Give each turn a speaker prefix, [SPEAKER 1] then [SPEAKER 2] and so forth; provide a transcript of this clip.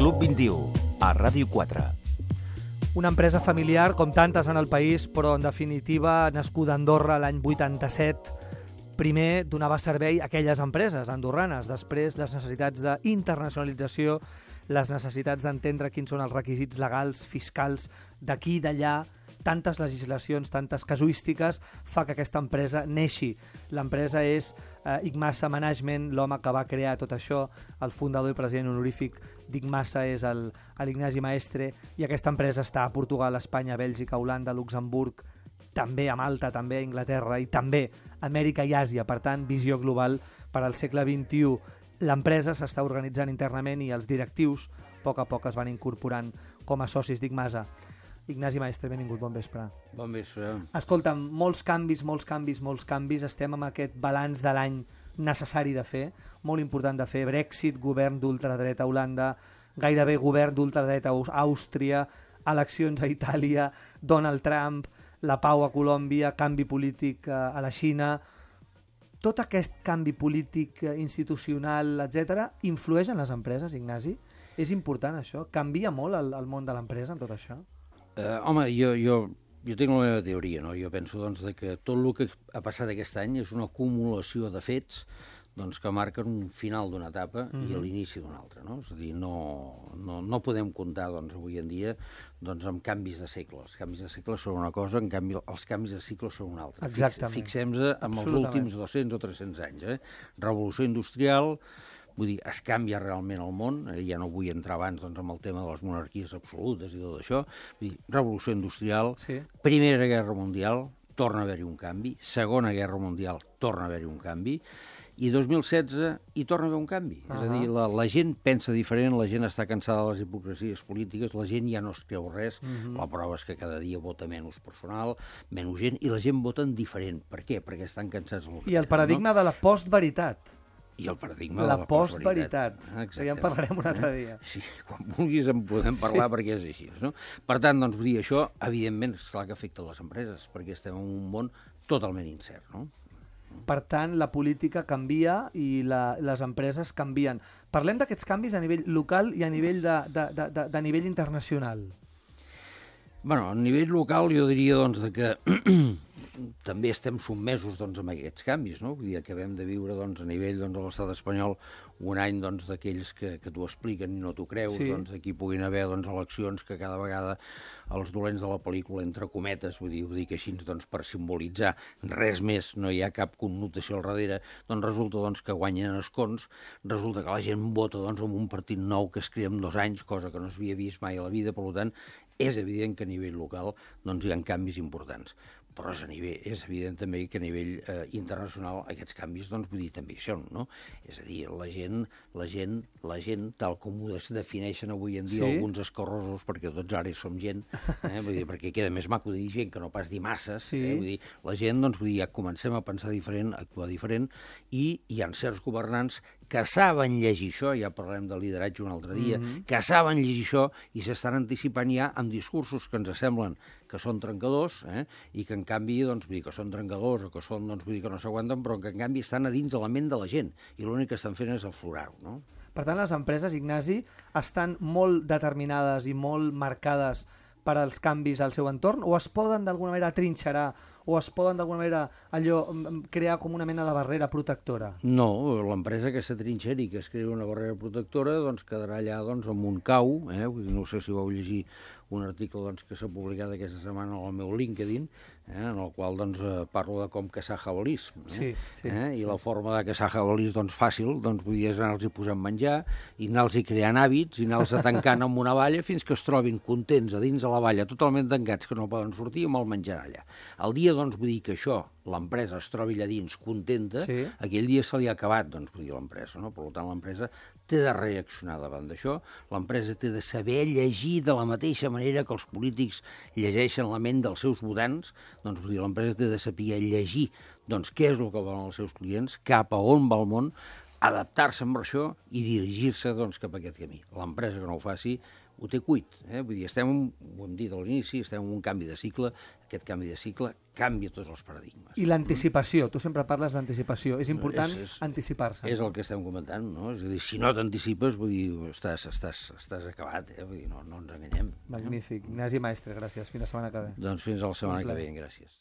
[SPEAKER 1] Club 21, a Ràdio 4.
[SPEAKER 2] Una empresa familiar com tantes en el país, però en definitiva nascuda a Andorra l'any 87, primer donava servei a aquelles empreses andorranes, després les necessitats d'internacionalització, les necessitats d'entendre quins són els requisits legals, fiscals, d'aquí d'allà, tantes legislacions, tantes casuístiques, fa que aquesta empresa neixi. L'empresa és eh, Igmassa Management, l'home que va crear tot això, el fundador i president honorífic d'Igmassa és l'Ignasi Maestre, i aquesta empresa està a Portugal, Espanya, Bèlgica, Holanda, Luxemburg, també a Malta, també a Inglaterra i també a Amèrica i Àsia. Per tant, visió global per al segle XXI. L'empresa s'està organitzant internament i els directius a poc a poc es van incorporant com a socis d'Igmasa. Ignasi Maestre, benvingut, bon vespre. Bon vespre. Escolta, molts canvis, molts canvis, molts canvis. Estem amb aquest balanç de l'any necessari de fer, molt important de fer. Brexit, govern d'ultradreta a Holanda, gairebé govern d'ultradreta a Àustria, eleccions a Itàlia, Donald Trump, la pau a Colòmbia, canvi polític eh, a la Xina... Tot aquest canvi polític, eh, institucional, etc influeix en les empreses, Ignasi? És important això? Canvia molt el, el món de l'empresa en tot això?
[SPEAKER 1] Eh, home, jo, jo, jo tinc la meva teoria, no? Jo penso doncs, de que tot el que ha passat aquest any és una acumulació de fets doncs, que marquen un final d'una etapa mm -hmm. i mhm. l'inici d'una altra. No? És a dir, no, no, no podem comptar doncs, avui en dia doncs, amb canvis de segles. Canvis de segles són una cosa, en canvi els canvis de segles són una altra. Exactament. Fixem-nos en els últims 200 o 300 anys. Eh? Revolució industrial, Vull dir, es canvia realment el món, eh, ja no vull entrar abans doncs, amb el tema de les monarquies absolutes i tot això, vull dir, revolució industrial, sí. Primera Guerra Mundial, torna a haver-hi un canvi, Segona Guerra Mundial, torna a haver-hi un canvi, i 2016 hi torna a haver un canvi. Uh -huh. És a dir, la, la gent pensa diferent, la gent està cansada de les hipocresies polítiques, la gent ja no es creu res, uh mhm. -huh. la prova és que cada dia vota menys personal, menys gent, i la gent vota diferent. Per què? Perquè estan cansats. I el paradigma no?
[SPEAKER 2] de la postveritat i el paradigma la de la postveritat. Post ja en parlarem un altre eh? dia. Sí,
[SPEAKER 1] quan vulguis en podem parlar sí. perquè és així. No? Per tant, doncs, dir això, evidentment, és clar que afecta les empreses, perquè estem en un món totalment incert. No?
[SPEAKER 2] Per tant, la política canvia i la, les empreses canvien. Parlem d'aquests canvis a nivell local i a nivell de, de, de, de, de nivell internacional.
[SPEAKER 1] bueno, a nivell local jo diria doncs, que també estem sotmesos doncs, amb aquests canvis, no? Vull dir, acabem de viure doncs, a nivell doncs, de l'estat espanyol un any doncs, d'aquells doncs, que, que t'ho expliquen i no t'ho creus, sí. doncs, aquí puguin haver doncs, eleccions que cada vegada els dolents de la pel·lícula, entre cometes, vull dir, ho dic així doncs, per simbolitzar res més, no hi ha cap connotació al darrere, doncs resulta doncs, que guanyen escons, resulta que la gent vota doncs, amb un partit nou que es crea en dos anys, cosa que no s'havia vist mai a la vida, per tant, és evident que a nivell local doncs, hi ha canvis importants però és, a nivell, és evident també que a nivell eh, internacional aquests canvis doncs, vull dir, també hi són, no? És a dir, la gent, la gent, la gent tal com ho defineixen avui en dia sí? alguns escorrosos, perquè tots ara som gent, eh? vull dir, perquè queda més maco dir gent que no pas dir massa, sí. eh? vull dir, la gent, doncs, vull dir, ja comencem a pensar diferent, a actuar diferent, i hi ha certs governants que saben llegir això, ja parlem de lideratge un altre dia, mm -hmm. que saben llegir això i s'estan anticipant ja amb discursos que ens semblen que són trencadors eh? i que en canvi, doncs, vull dir, que són trencadors o que són, doncs, vull dir, que no s'aguanten, però que, en canvi, estan a dins de la ment de la gent i l'únic que estan fent és aflorar-ho, no?
[SPEAKER 2] Per tant, les empreses, Ignasi, estan molt determinades i molt marcades per als canvis al seu entorn o es poden d'alguna manera trinxerar o es poden d'alguna manera allò mm, mm, crear com una mena de barrera protectora?
[SPEAKER 1] No, l'empresa que s'atrinxeri, que es crea una barrera protectora, doncs quedarà allà doncs, amb un cau, eh? no sé si vau llegir un article doncs, que s'ha publicat aquesta setmana al meu LinkedIn, eh, en el qual doncs, eh, parlo de com caçar jabalís. Eh? Sí, sí, eh? I sí. la forma de caçar jabalís doncs, fàcil doncs, és anar-los posar menjar i anar-los creant hàbits i anar-los tancant amb una valla fins que es trobin contents a dins de la valla, totalment tancats, que no poden sortir amb el menjar allà. El dia dia, doncs, vull dir que això, l'empresa es trobi allà dins contenta, sí. aquell dia se li ha acabat, doncs, vull dir, l'empresa, no? Per tant, l'empresa té de reaccionar davant d'això, l'empresa té de saber llegir de la mateixa manera que els polítics llegeixen la ment dels seus votants, doncs, vull dir, l'empresa té de saber llegir, doncs, què és el que volen els seus clients, cap a on va el món, adaptar-se amb això i dirigir-se doncs, cap a aquest camí. L'empresa que no ho faci ho té cuit. Eh? Vull dir, estem, ho hem dit a l'inici, estem en un canvi de cicle, aquest canvi de cicle canvia tots els paradigmes.
[SPEAKER 2] I l'anticipació, tu sempre parles d'anticipació, és important anticipar-se. És el
[SPEAKER 1] que estem comentant, no? És a dir, si no t'anticipes, vull dir, estàs, estàs, estàs acabat, eh? Vull dir, no, no ens enganyem.
[SPEAKER 2] Magnífic. Eh? Ignasi Maestre, gràcies. Fins la setmana que ve. Doncs fins la setmana que ve, gràcies.